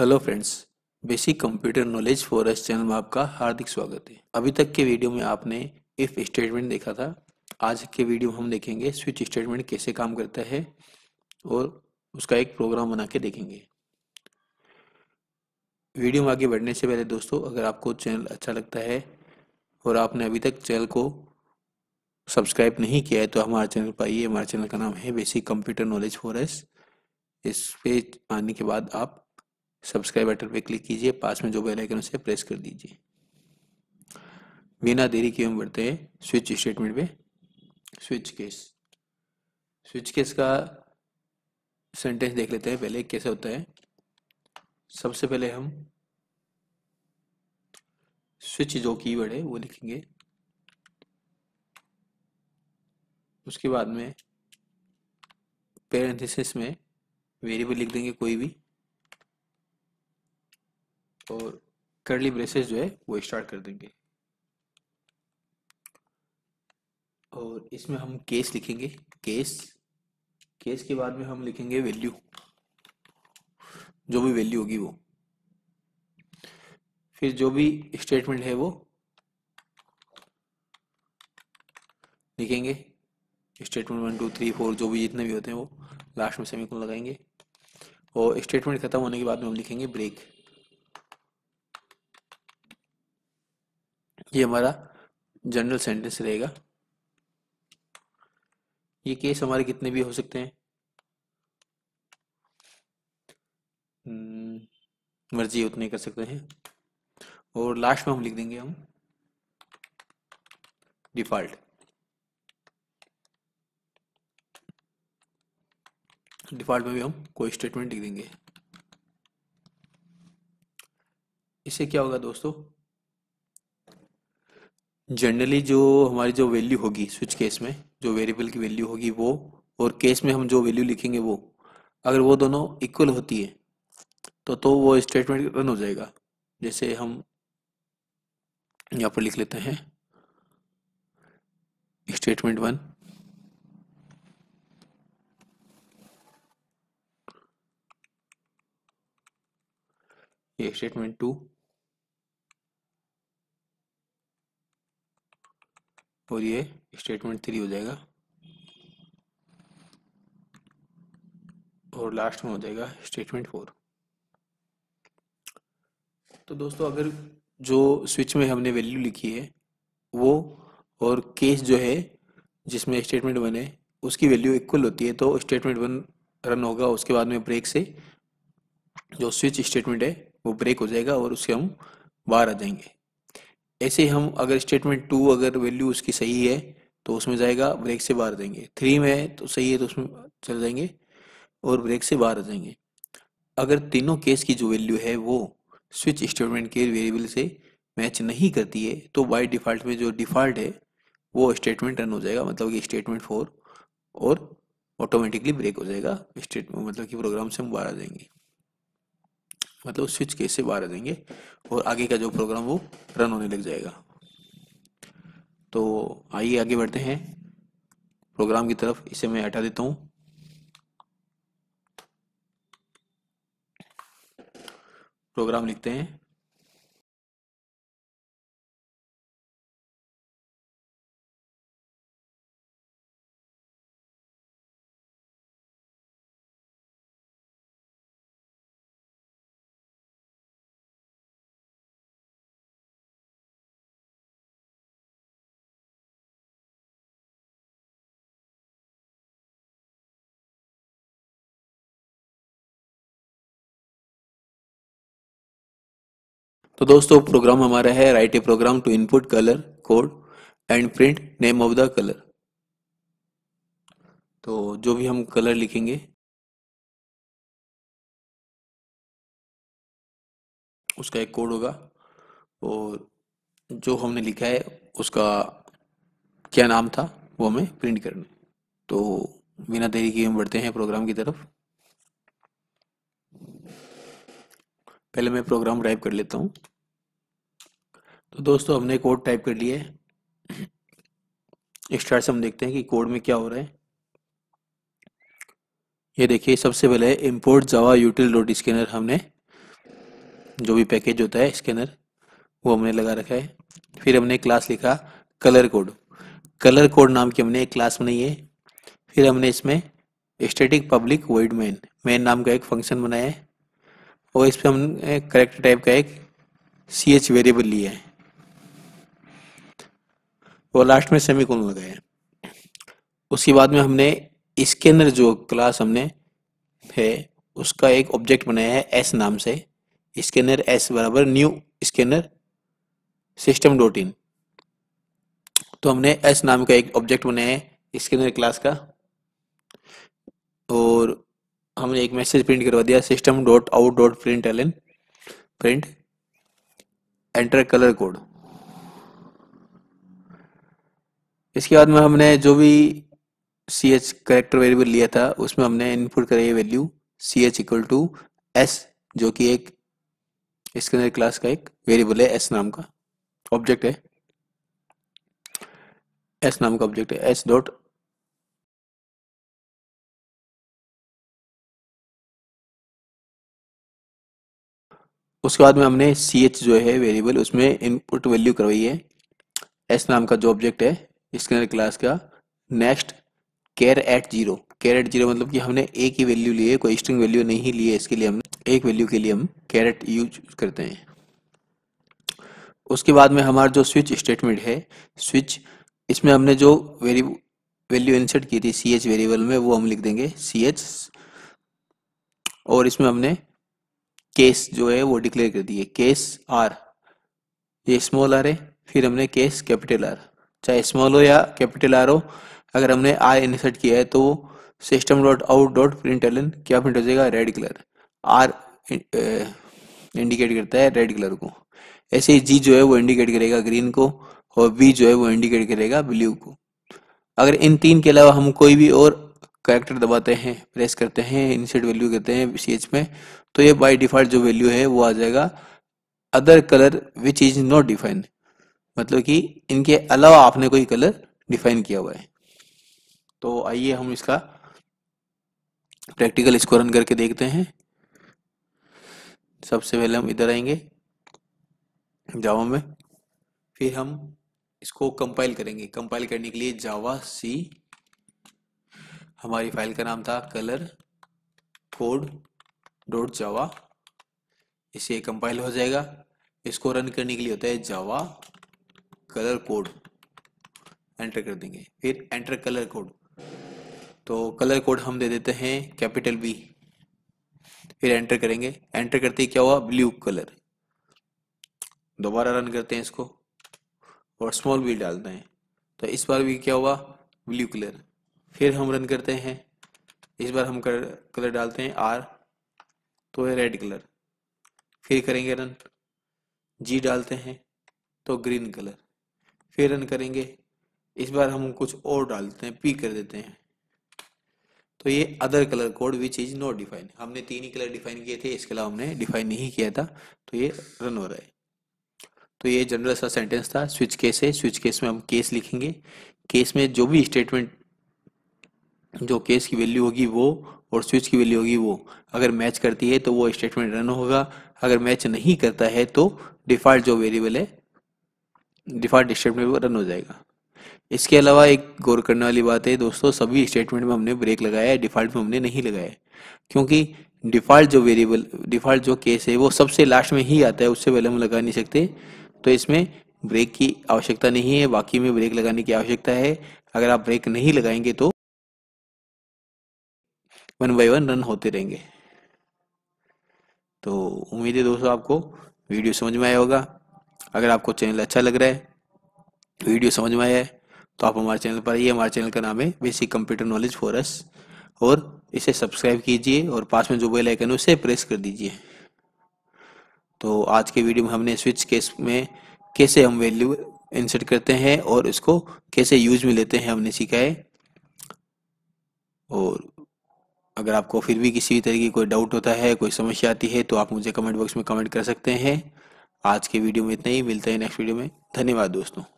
hello friends basic computer knowledge for S channel में आपका हार्दिक स्वागत है अभी तक के वीडियो में आपने इफ स्टेटमेंट देखा था आज के वीडियो में हम देखेंगे स्विच स्टेटमेंट कैसे काम करता है और उसका एक प्रोग्राम बना के देखेंगे वीडियो में आगे बढ़ने से पहले दोस्तों अगर आपको चैनल अच्छा लगता है और आपने अभी तक चैनल को सब्सक्राइब नहीं किया है तो हमारे चैनल पर आइए हमारे चैनल का नाम है basic computer knowledge for S इस पे आने के बाद आप सब्सक्राइब बटन पर क्लिक कीजिए पास में जो बेल आइकन उसे प्रेस कर दीजिए बिना देरी के हम बढ़ते हैं स्विच स्टेटमेंट पे स्विच केस स्विच केस का सेंटेंस देख लेते हैं पहले कैसे होता है सबसे पहले हम स्विच जो कीवर्ड है वो लिखेंगे उसके बाद में पेरेंथिस में वेरिएबल लिख देंगे कोई भी और करली ब्रेसेस जो है वो स्टार्ट कर देंगे और इसमें हम केस लिखेंगे केस केस के बाद में हम लिखेंगे वैल्यू जो भी वैल्यू होगी वो फिर जो भी स्टेटमेंट है वो लिखेंगे statement one two three four जो भी जितने भी होते हैं वो लास्ट में सेमी लगाएंगे और स्टेटमेंट खत्म होने के बाद में हम लिखेंगे ब्रेक ये हमारा जनरल सेंटेंस रहेगा ये केस हमारे कितने भी हो सकते हैं हम्म, मर्जी उतने कर सकते हैं और लास्ट में हम लिख देंगे हम डिफॉल्ट डिफॉल्ट में भी हम कोई स्टेटमेंट लिख देंगे इससे क्या होगा दोस्तों जनरली जो हमारी जो वैल्यू होगी स्विच केस में जो वेरिएबल की वैल्यू होगी वो और केस में हम जो वैल्यू लिखेंगे वो अगर वो दोनों इक्वल होती है तो तो वो स्टेटमेंट रन हो जाएगा जैसे हम यहाँ पर लिख लेते हैं स्टेटमेंट वन ये स्टेटमेंट टू और ये स्टेटमेंट थ्री हो जाएगा और लास्ट में हो जाएगा स्टेटमेंट फोर तो दोस्तों अगर जो स्विच में हमने वैल्यू लिखी है वो और केस जो है जिसमें स्टेटमेंट वन है उसकी वैल्यू इक्वल होती है तो स्टेटमेंट वन रन होगा उसके बाद में ब्रेक से जो स्विच स्टेटमेंट है वो ब्रेक हो जाएगा और उससे हम बाहर आ जाएंगे ऐसे हम अगर स्टेटमेंट टू अगर वैल्यू उसकी सही है तो उसमें जाएगा ब्रेक से बाहर देंगे थ्री में है तो सही है तो उसमें चले जाएंगे और ब्रेक से बाहर आ जाएंगे अगर तीनों केस की जो वैल्यू है वो स्विच स्टेटमेंट के वेरिएबल से मैच नहीं करती है तो बाय डिफ़ॉल्ट में जो डिफ़ॉल्ट है वो स्टेटमेंट रन हो जाएगा मतलब कि स्टेटमेंट फोर और ऑटोमेटिकली ब्रेक हो जाएगा स्टेट मतलब कि प्रोग्राम से हम बाहर आ जाएंगे मतलब स्विच केस से बाहर आ जाएंगे और आगे का जो प्रोग्राम वो रन होने लग जाएगा तो आइए आगे बढ़ते हैं प्रोग्राम की तरफ इसे मैं हटा देता हूँ प्रोग्राम लिखते हैं तो दोस्तों प्रोग्राम हमारा है write a program to input colour code and print name of the colour तो जो भी हम कलर लिखेंगे उसका एक कोड होगा और जो हमने लिखा है उसका क्या नाम था वो हमें प्रिंट करना तो बिना देरी के हम बढ़ते हैं प्रोग्राम की तरफ पहले मैं प्रोग्राम टाइप कर लेता हूँ तो दोस्तों हमने कोड टाइप कर लिया है स्टार्ट से हम देखते हैं कि कोड में क्या हो रहा है ये देखिए सबसे पहले import Java util road scanner हमने जो भी पैकेज होता है स्कैनर वो हमने लगा रखा है फिर हमने क्लास लिखा कलर कोड कलर कोड नाम की हमने एक क्लास बनाई है फिर हमने इसमें static public void main main नाम का एक फंक्शन बनाया है और इस पर हम करेक्टर टाइप का एक सी एच वेरिएबल लिया है और लास्ट में सेमी कॉलन लगाया है उसके बाद में हमने इसके अंदर जो क्लास हमने है उसका एक ऑब्जेक्ट बनाया है एस नाम से स्कैनर एस बराबर new scanner system dot in तो हमने एस नाम का एक ऑब्जेक्ट बनाया है स्कैनर क्लास का और हमने एक मैसेज प्रिंट करवा दिया system dot out dot print L N print enter colour code इसके बाद में हमने जो भी सी एच करेक्टर वेरिएबल लिया था उसमें हमने इनपुट कराई value C H equal to S जो कि एक इसके अंदर क्लास का एक वेरिएबल है एस नाम का ऑब्जेक्ट है एस नाम का ऑब्जेक्ट है एस डॉट उसके बाद में हमने सी एच जो है वेरिएबल उसमें इनपुट वैल्यू करवाई है एस नाम का जो ऑब्जेक्ट है स्कैनर क्लास का next char at zero char at zero मतलब कि हमने एक ही वैल्यू लिए कोई स्ट्रिंग वैल्यू नहीं लिए इसके लिए हम एक वैल्यू के लिए हम कैरेट यूज करते हैं उसके बाद में हमारा जो स्विच स्टेटमेंट है स्विच इसमें हमने जो वेरी वैल्यू इंसर्ट की थी सी एच वेरिएबल में वो हम लिख देंगे सी एच और इसमें हमने केस जो है वो डिक्लेयर कर दिए केस आर ये स्मॉल आर है फिर हमने केस कैपिटल आर चाहे स्मॉल हो या कैपिटल आर हो अगर हमने आर इंसर्ट किया है तो system dot out dot print L N क्या प्रिंट हो जाएगा रेड कलर आर इंडिकेट करता है रेड कलर को ऐसे ही जी जो है वो इंडिकेट करेगा ग्रीन को और बी जो है वो इंडिकेट करेगा ब्लू को अगर इन तीन के अलावा हम कोई भी और करेक्टर दबाते हैं प्रेस करते हैं इंसर्ट वैल्यू करते हैं सी में तो ये बाई डिफॉल्ट जो वैल्यू है वो आ जाएगा other colour which is not define मतलब कि इनके अलावा आपने कोई कलर डिफाइन किया हुआ है तो आइए हम इसका प्रैक्टिकल इसको रन करके देखते हैं सबसे पहले हम इधर आएंगे जावा में फिर हम इसको कंपाइल करेंगे कंपाइल करने के लिए जावा सी हमारी फाइल का नाम था कलर कोड डॉट जावा इसे कंपाइल हो जाएगा इसको रन करने के लिए होता है जावा कलर कोड एंटर कर देंगे फिर एंटर कलर कोड तो कलर कोड हम दे देते हैं कैपिटल बी फिर एंटर करेंगे एंटर करते ही क्या हुआ ब्लू कलर दोबारा रन करते हैं इसको और स्मॉल बी डालते हैं तो इस बार भी क्या हुआ ब्लू कलर फिर हम रन करते हैं इस बार हम कर, कलर डालते हैं आर तो है रेड कलर फिर करेंगे रन जी डालते हैं तो ग्रीन कलर फिर रन करेंगे इस बार हम कुछ और डालते हैं पी कर देते हैं तो ये other colour code which is not define हमने तीन ही कलर डिफाइन किए थे इसके अलावा हमने डिफाइन नहीं किया था तो ये रन हो रहा है तो ये जनरल सा सेंटेंस था स्विच केस है स्विच केस में हम केस लिखेंगे केस में जो भी स्टेटमेंट जो केस की वैल्यू होगी वो और स्विच की वैल्यू होगी वो अगर मैच करती है तो वो स्टेटमेंट रन होगा अगर मैच नहीं करता है तो डिफॉल्ट जो वेरिएबल है डिफॉल्ट स्टेटमेंट रन हो जाएगा इसके अलावा एक गौर करने वाली बात है दोस्तों सभी स्टेटमेंट में हमने ब्रेक लगाया है डिफॉल्ट में हमने नहीं लगाया क्योंकि डिफॉल्ट जो वेरिएबल डिफॉल्ट जो केस है वो सबसे लास्ट में ही आता है उससे पहले हम लगा नहीं सकते तो इसमें ब्रेक की आवश्यकता नहीं है बाकी में ब्रेक लगाने की आवश्यकता है अगर आप ब्रेक नहीं लगाएंगे तो वन बाई वन रन होते रहेंगे तो उम्मीद है दोस्तों आपको वीडियो समझ में आया होगा अगर आपको चैनल अच्छा लग रहा है वीडियो समझ में आया है तो आप हमारे चैनल पर आइए हमारे चैनल का नाम है बेसिक कंप्यूटर नॉलेज एस और इसे सब्सक्राइब कीजिए और पास में जो बेल आइकन है उसे प्रेस कर दीजिए तो आज के वीडियो में हमने स्विच केस में कैसे हम वैल्यू इंसर्ट करते हैं और इसको कैसे यूज में लेते हैं हमने सीखा है और अगर आपको फिर भी किसी भी तरह की कोई डाउट होता है कोई समस्या आती है तो आप मुझे कमेंट बॉक्स में कमेंट कर सकते हैं आज के वीडियो में इतना ही मिलता है नेक्स्ट वीडियो में धन्यवाद दोस्तों